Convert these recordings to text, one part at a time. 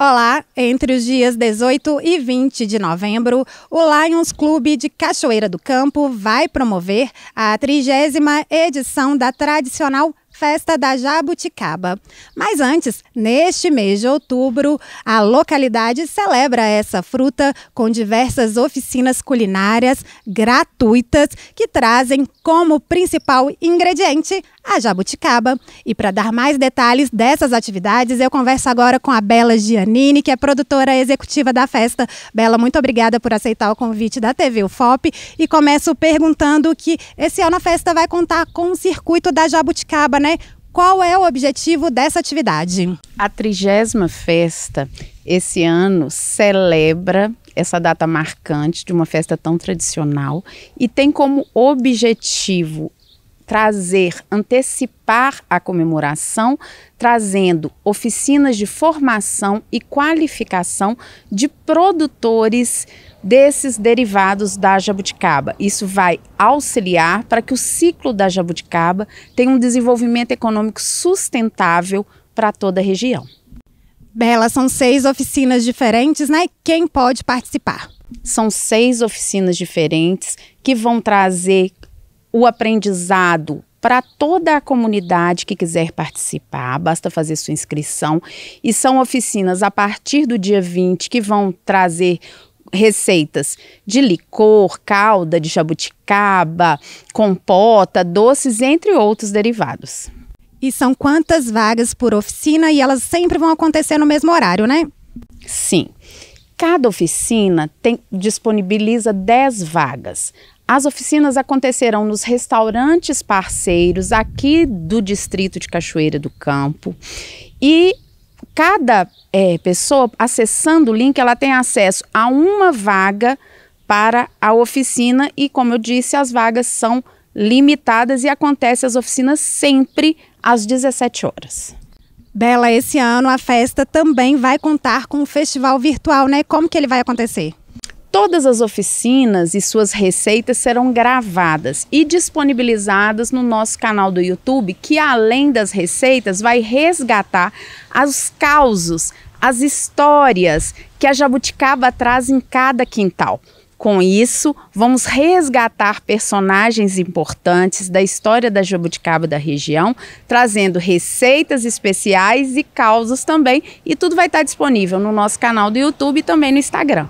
Olá! Entre os dias 18 e 20 de novembro, o Lions Clube de Cachoeira do Campo vai promover a trigésima edição da tradicional Festa da Jabuticaba. Mas antes, neste mês de outubro, a localidade celebra essa fruta com diversas oficinas culinárias gratuitas que trazem como principal ingrediente a jabuticaba. E para dar mais detalhes dessas atividades, eu converso agora com a Bela Giannini, que é produtora executiva da festa. Bela, muito obrigada por aceitar o convite da TV UFOP e começo perguntando que esse ano a festa vai contar com o circuito da jabuticaba, né? né? Qual é o objetivo dessa atividade? A trigésima festa esse ano celebra essa data marcante de uma festa tão tradicional e tem como objetivo trazer, antecipar a comemoração, trazendo oficinas de formação e qualificação de produtores desses derivados da jabuticaba. Isso vai auxiliar para que o ciclo da jabuticaba tenha um desenvolvimento econômico sustentável para toda a região. Bela, são seis oficinas diferentes, né? Quem pode participar? São seis oficinas diferentes que vão trazer o aprendizado para toda a comunidade que quiser participar, basta fazer sua inscrição. E são oficinas a partir do dia 20 que vão trazer receitas de licor, calda de jabuticaba, compota, doces, entre outros derivados. E são quantas vagas por oficina e elas sempre vão acontecer no mesmo horário, né? Sim. Cada oficina tem, disponibiliza 10 vagas. As oficinas acontecerão nos restaurantes parceiros aqui do distrito de Cachoeira do Campo e cada é, pessoa acessando o link ela tem acesso a uma vaga para a oficina e como eu disse as vagas são limitadas e acontece as oficinas sempre às 17 horas. Bela, esse ano a festa também vai contar com um festival virtual, né? Como que ele vai acontecer? Todas as oficinas e suas receitas serão gravadas e disponibilizadas no nosso canal do YouTube, que além das receitas vai resgatar os causos, as histórias que a jabuticaba traz em cada quintal. Com isso, vamos resgatar personagens importantes da história da jabuticaba da região, trazendo receitas especiais e causas também, e tudo vai estar disponível no nosso canal do YouTube e também no Instagram.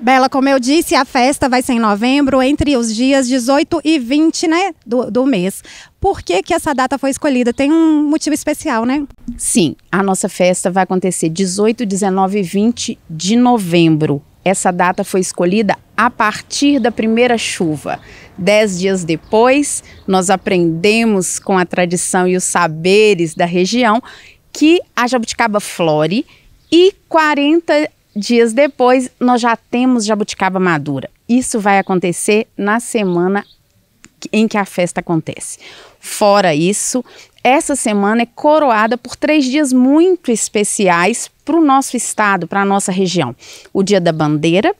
Bela, como eu disse, a festa vai ser em novembro, entre os dias 18 e 20 né, do, do mês. Por que, que essa data foi escolhida? Tem um motivo especial, né? Sim, a nossa festa vai acontecer 18, 19 e 20 de novembro. Essa data foi escolhida a partir da primeira chuva. Dez dias depois, nós aprendemos com a tradição e os saberes da região que a jabuticaba flore e 40 dias depois, nós já temos jabuticaba madura. Isso vai acontecer na semana em que a festa acontece. Fora isso, essa semana é coroada por três dias muito especiais para o nosso estado, para a nossa região: o Dia da Bandeira,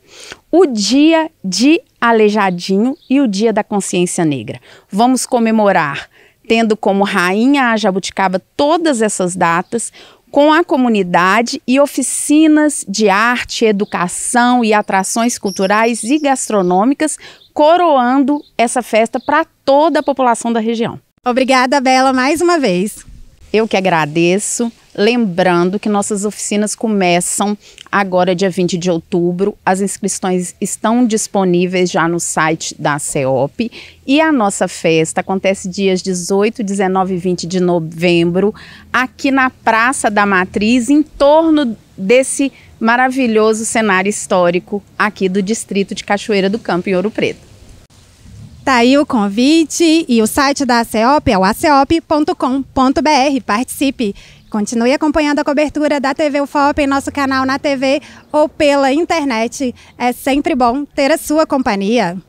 o Dia de Aleijadinho e o Dia da Consciência Negra. Vamos comemorar tendo como rainha a jabuticaba todas essas datas, com a comunidade e oficinas de arte, educação e atrações culturais e gastronômicas, coroando essa festa para toda a população da região. Obrigada, Bela, mais uma vez. Eu que agradeço. Lembrando que nossas oficinas começam agora, dia 20 de outubro. As inscrições estão disponíveis já no site da CEOP. E a nossa festa acontece dias 18, 19 e 20 de novembro, aqui na Praça da Matriz, em torno desse maravilhoso cenário histórico aqui do distrito de Cachoeira do Campo, em Ouro Preto. Tá aí o convite e o site da ACEOP é o aceop.com.br. Participe! Continue acompanhando a cobertura da TV UFOP em nosso canal na TV ou pela internet. É sempre bom ter a sua companhia.